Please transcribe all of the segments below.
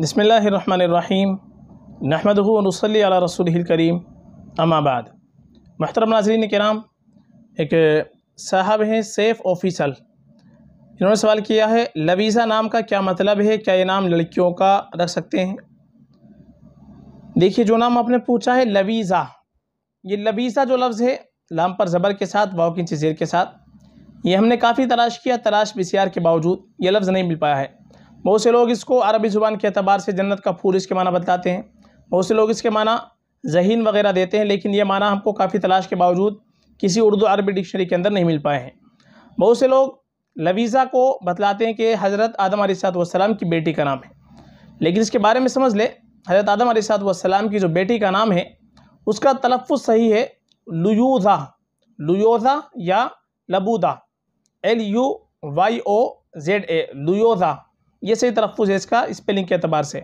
بسم اللہ الرحمن الرحیم نحمد و نصلی علی رسول الکریم اما بعد محترم ناظرین کرام ایک صاحب ہیں سیف آفیسل انہوں نے سوال کیا ہے لویزہ نام کا کیا مطلب ہے کیا یہ نام لڑکیوں کا رکھ سکتے ہیں دیکھیے جو نام آپ نے پوچھا ہے لویزہ یہ لویزہ جو لفظ ہے لام پر زبر کے ساتھ باوکن زیر کے ساتھ یہ ہم نے کافی تلاش کیا تلاش بسیار کے باوجود یہ لفظ نہیں مل پایا ہے بہت سے لوگ اس کو عربی زبان کے اعتبار سے جنت کا پھول اس کے معنی بتلاتے ہیں بہت سے لوگ اس کے معنی ذہین وغیرہ دیتے ہیں لیکن یہ معنی ہم کو کافی تلاش کے باوجود کسی اردو عربی ڈکشنری کے اندر نہیں مل پائے ہیں بہت سے لوگ لویزہ کو بتلاتے ہیں کہ حضرت آدم علیہ السلام کی بیٹی کا نام ہے لیکن اس کے بارے میں سمجھ لے حضرت آدم علیہ السلام کی جو بیٹی کا نام ہے اس کا تلفظ صحیح ہے لیوزا لیوزا یا لبودا L U Y O Z A لیوزا یہ صحیح تلفظ ہے اس کا اسپیلنگ کے اعتبار سے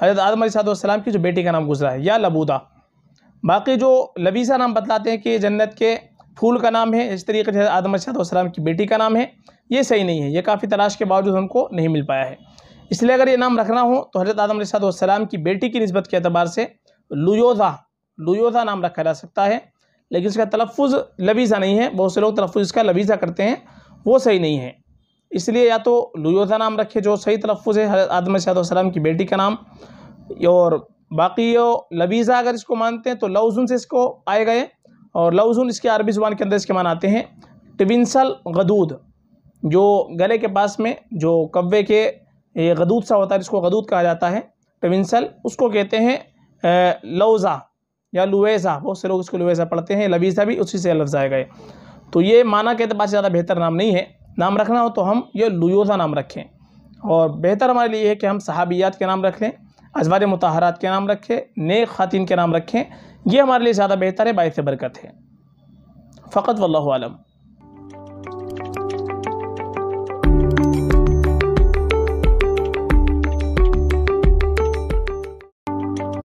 حضرت آدم علیہ السلام کی جو بیٹی کا نام گزرا ہے یا لبودہ باقی جو لبیسہ نام بتلاتے ہیں کہ جنت کے پھول کا نام ہے اس طریقے سے حضرت آدم علیہ السلام کی بیٹی کا نام ہے یہ صحیح نہیں ہے یہ کافی تلاش کے باوجود ہم کو نہیں مل پایا ہے اس لیے اگر یہ نام رکھنا ہو تو حضرت آدم علیہ السلام کی بیٹی کی نسبت کے اعتبار سے لویوزہ لویوزہ نام رکھا جا سکتا ہے لیکن اس کا تلفظ لبیزہ نہیں ہے بہت سے لوگ تلفظ اس کا لبیزہ کرتے ہیں وہ صحیح نہیں ہے اس لیے یا تو لویوتھا نام رکھے جو صحیح تلفظ ہے حضرت اللہ علیہ وسلم کی بیٹی کا نام اور باقی لبیزہ اگر اس کو مانتے ہیں تو لوزن سے اس کو آئے گئے اور لوزن اس کے عربی زبان کے اندر اس کے معنی آتے ہیں ٹونسل غدود جو گلے کے پاس میں جو قوے کے یہ غدود سا ہوتا ہے جس کو غدود کہا جاتا ہے ٹوینسل اس کو کہتے ہیں لوزہ یا لویزہ بہت سے لوگ اس کو لویزہ پڑھتے ہیں لبیزہ بھی اسی سے لفظ آئے گئے تو یہ معنی کے اعتبار سے زیادہ بہتر نام نہیں ہے نام رکھنا ہو تو ہم یہ لیوزا نام رکھیں اور بہتر ہمارے لیے ہے کہ ہم صحابیات کے نام رکھ لیں ازوار متحرات کے نام رکھیں نیک خواتین کے نام رکھیں یہ ہمارے لیے زیادہ بہتر ہے باعث برکت ہے فقط واللہ عالم